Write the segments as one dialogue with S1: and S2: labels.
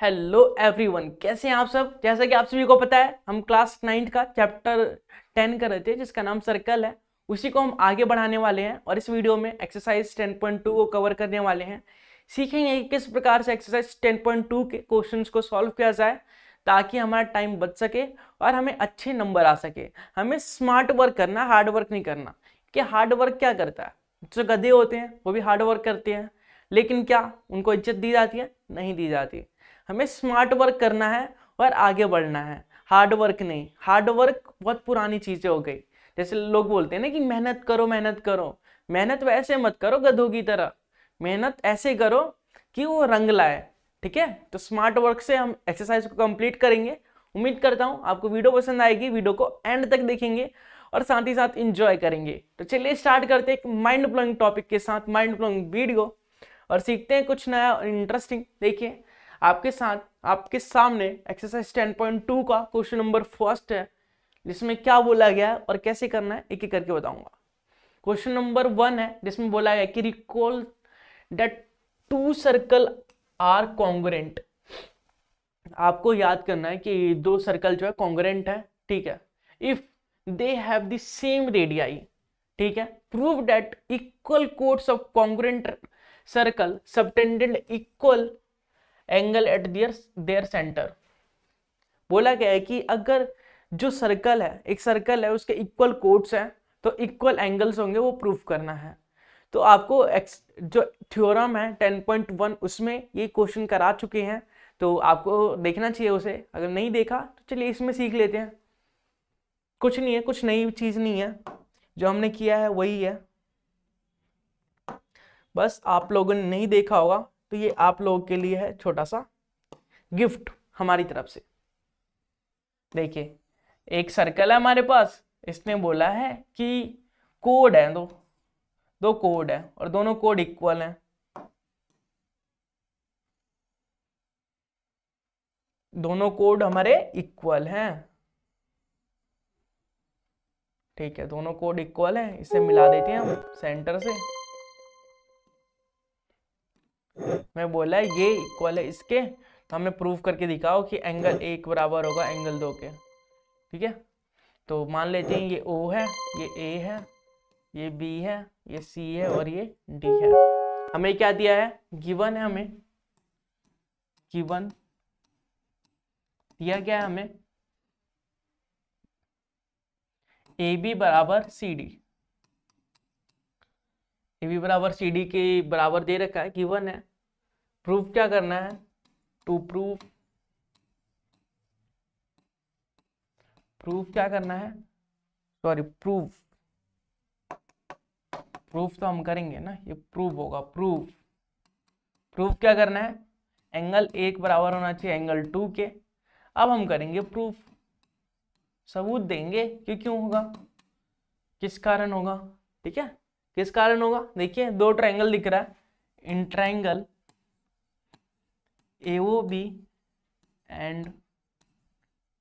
S1: hello everyone कैसे हैं आप सब जैसा कि आप सभी को पता है हम क्लास नाइन्थ का चैप्टर टेन कर रहे थे जिसका नाम सर्कल है उसी को हम आगे बढ़ाने वाले हैं और इस वीडियो में एक्सरसाइज टेन पॉइंट टू को कवर करने वाले हैं सीखेंगे कि किस प्रकार से एक्सरसाइज टेन पॉइंट टू के क्वेश्चन को सॉल्व किया जाए ताकि हमारा टाइम बच सके और हमें अच्छे नंबर आ सके हमें स्मार्ट वर्क करना हार्ड वर्क नहीं करना कि हार्ड वर्क क्या करता है जो गधे होते हैं वो भी हार्ड वर्क करते हैं लेकिन क्या उनको इज्जत दी जाती है नहीं दी जाती हमें स्मार्ट वर्क करना है और आगे बढ़ना है हार्ड वर्क नहीं हार्ड वर्क बहुत पुरानी चीज़ें हो गई जैसे लोग बोलते हैं ना कि मेहनत करो मेहनत करो मेहनत वैसे मत करो गधों की तरह मेहनत ऐसे करो कि वो रंग लाए ठीक है तो स्मार्ट वर्क से हम एक्सरसाइज को कंप्लीट करेंगे उम्मीद करता हूँ आपको वीडियो पसंद आएगी वीडियो को एंड तक देखेंगे और साथ ही साथ इंजॉय करेंगे तो चलिए स्टार्ट करते हैं एक माइंड ब्लोइंग टॉपिक के साथ माइंड ब्लोइंग वीडियो और सीखते हैं कुछ नया इंटरेस्टिंग देखिए आपके साथ आपके सामने एक्सरसाइज टेन पॉइंट टू का क्वेश्चन नंबर फर्स्ट है जिसमें क्या बोला गया है और कैसे करना है एक एक करके बताऊंगा क्वेश्चन नंबर वन है जिसमें बोला गया कि recall that two circle are congruent आपको याद करना है कि दो सर्कल जो है कॉन्ग्रेंट है ठीक है if they have the same radii ठीक है prove that equal chords of congruent circle subtended equal angle at their their centre बोला गया है कि अगर जो सर्कल है एक सर्कल है उसके इक्वल कोट्स हैं तो इक्वल एंगल्स होंगे वो प्रूफ करना है तो आपको एक्स जो थ्योरम है 10.1 उसमें ये क्वेश्चन करा चुके हैं तो आपको देखना चाहिए उसे अगर नहीं देखा तो चलिए इसमें सीख लेते हैं कुछ नहीं है कुछ नई चीज़ नहीं है जो हमने किया है वही है बस आप लोगों ने नहीं देखा होगा तो ये आप लोगों के लिए है छोटा सा गिफ्ट हमारी तरफ से देखिए एक सर्कल है हमारे पास इसने बोला है कि कोड है दो दो कोड है और दोनों कोड इक्वल हैं दोनों कोड हमारे इक्वल हैं ठीक है दोनों कोड इक्वल है इसे मिला देते हैं हम सेंटर से मैं बोला है ये इक्वल है इसके तो हमें प्रूव करके दिखाओ कि एंगल एक बराबर होगा एंगल दो के ठीक है तो मान लेते हैं ये ओ है ये ए है ये बी है ये सी है और ये डी है हमें क्या दिया है गिवन है हमें गिवन दिया क्या है हमें ए बी बराबर सी डी ए बी बराबर सी डी के बराबर दे रखा है गिवन है प्रूफ क्या करना है टू प्रूफ प्रूफ क्या करना है सॉरी प्रूफ प्रूफ तो हम करेंगे ना ये प्रूफ होगा प्रूफ प्रूफ क्या करना है एंगल एक बराबर होना चाहिए एंगल टू के अब हम करेंगे प्रूफ सबूत देंगे कि क्यों होगा किस कारण होगा ठीक है किस कारण होगा देखिए दो ट्रायंगल दिख रहा है in triangle AOB and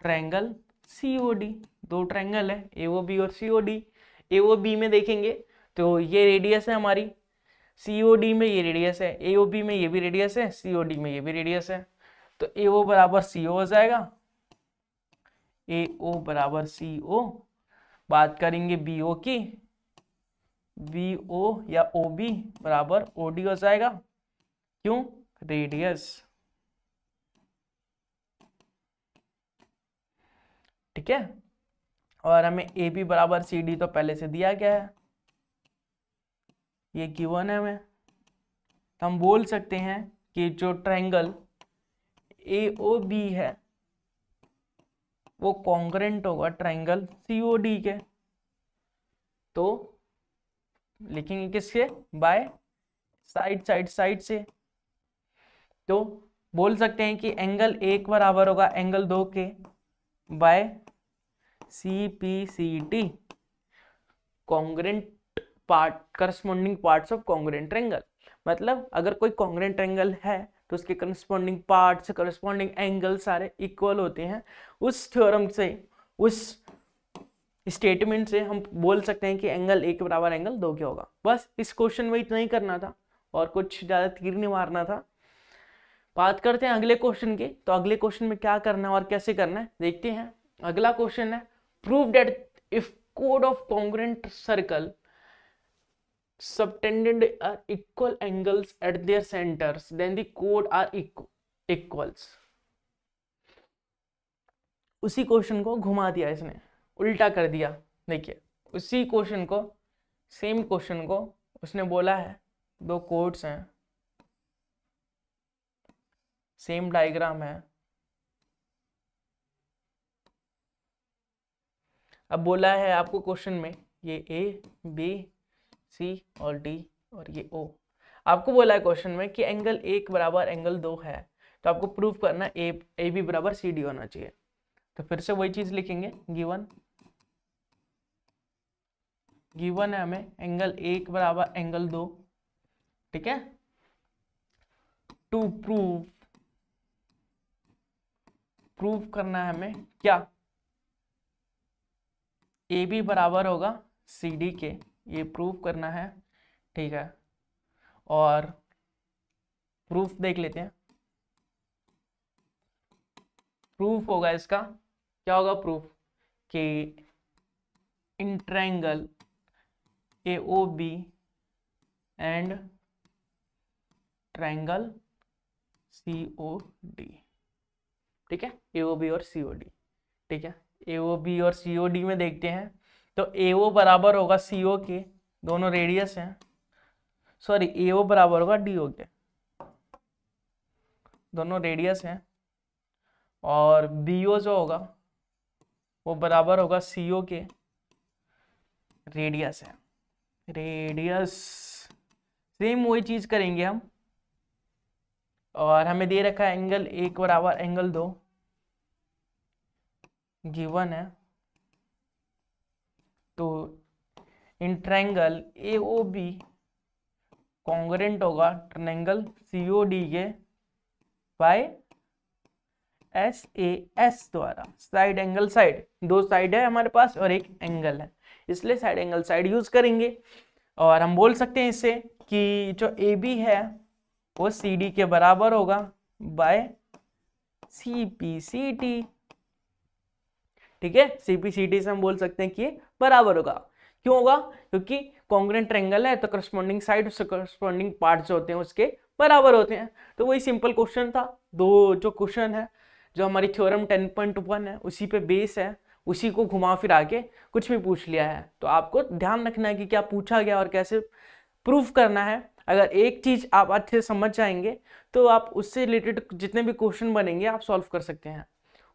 S1: triangle COD दो ट्रैंगल है AOB और COD AOB में देखेंगे तो ये रेडियस है हमारी सी में ये रेडियस है ए में ये भी रेडियस है सी में ये भी रेडियस है तो ए ओ बराबर सी ओ हो जाएगा ए ओ बराबर सी ओ बात करेंगे बी ओ की बी ओ या ओ बी बराबर ओ डी हो जाएगा क्यों रेडियस ठीक है और हमें ए बी बराबर सी डी तो पहले से दिया गया है ये गिवन है हमें तो हम बोल सकते हैं कि जो ट्रायंगल ए ओ बी है वो कॉन्ग्रेंट होगा ट्रायंगल सी ओ डी के तो लिखेंगे किसके बाय साइड साइड साइड से तो बोल सकते हैं कि एंगल एक बराबर होगा एंगल दो के by C P C T congruent part corresponding part of congruent triangle मतलब अगर कोई कॉन्ग्रेंट ट्रेंगल है तो उसके करस्पॉन्डिंग पार्ट करस्पॉन्डिंग एंगल सारे इक्वल होते हैं उस थ्योरम से उस स्टेटमेंट से हम बोल सकते हैं कि एंगल ए के बराबर एंगल दो के होगा बस इस क्वेश्चन में इतना ही करना था और कुछ ज़्यादा तीर नहीं मारना था बात करते हैं अगले क्वेश्चन की तो अगले क्वेश्चन में क्या करना है और कैसे करना है देखते हैं अगला क्वेश्चन है prove that if code of congruent circle subtended are equal angles at their centers then the code are equ equals उसी क्वेश्चन को घुमा दिया इसने उल्टा कर दिया देखिए उसी क्वेश्चन को सेम क्वेश्चन को उसने बोला है दो कोड्स हैं सेम डायग्राम है अब बोला है आपको क्वेश्चन में ये ए बी सी और डी और ये ओ आपको बोला है क्वेश्चन में कि एंगल एक बराबर एंगल दो है तो आपको प्रूव करना ए ए बी बराबर सी डी होना चाहिए तो फिर से वही चीज़ लिखेंगे गिवन गिवन है हमें एंगल एक बराबर एंगल दो ठीक है टू प्रूव प्रूव करना है हमें क्या ए बी बराबर होगा सी डी के ये प्रूफ करना है ठीक है और प्रूफ देख लेते हैं प्रूफ होगा इसका क्या होगा प्रूफ कि in triangle A O B and triangle C O D ठीक है ए ओ बी और सी ओ डी ठीक है ए ओ बी और सी ओ डी में देखते हैं तो ए ओ बराबर होगा सी ओ के दोनों रेडियस हैं सॉरी ए ओ बराबर होगा डी ओ के दोनों रेडियस हैं और बी ओ जो होगा वो बराबर होगा सी ओ के रेडियस है रेडियस सेम वही चीज़ करेंगे हम और हमें दे रखा है एंगल एक बराबर एंगल दो गिवन है तो in triangle A O B congruent होगा ट्रैंगल सी ओ डी के बाय एस ए एस द्वारा साइड एंगल साइड दो साइड है हमारे पास और एक एंगल है इसलिए साइड एंगल साइड यूज करेंगे और हम बोल सकते हैं इससे कि जो ए बी है वो सी डी के बराबर होगा by C P C T ठीक है सीपीसीडी से हम बोल सकते हैं कि बराबर होगा क्यों होगा क्योंकि कॉन्ग्रेंट ट्रेंगल है तो करस्पॉन्डिंग साइड उससे करस्पॉन्डिंग पार्ट जो होते हैं उसके बराबर होते हैं तो वही सिंपल क्वेश्चन था दो जो क्वेश्चन है जो हमारी थ्योरम 10.1 है उसी पे बेस है उसी को घुमा फिरा के कुछ भी पूछ लिया है तो आपको ध्यान रखना है कि क्या पूछा गया और कैसे प्रूफ करना है अगर एक चीज़ आप अच्छे से समझ जाएंगे तो आप उससे रिलेटेड जितने भी क्वेश्चन बनेंगे आप सॉल्व कर सकते हैं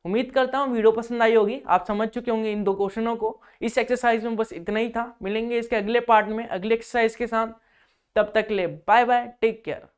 S1: उम्मीद करता हूँ वीडियो पसंद आई होगी आप समझ चुके होंगे इन दो क्वेश्चनों को इस एक्सरसाइज में बस इतना ही था मिलेंगे इसके अगले पार्ट में अगले एक्सरसाइज के साथ तब तक ले बाय बाय टेक केयर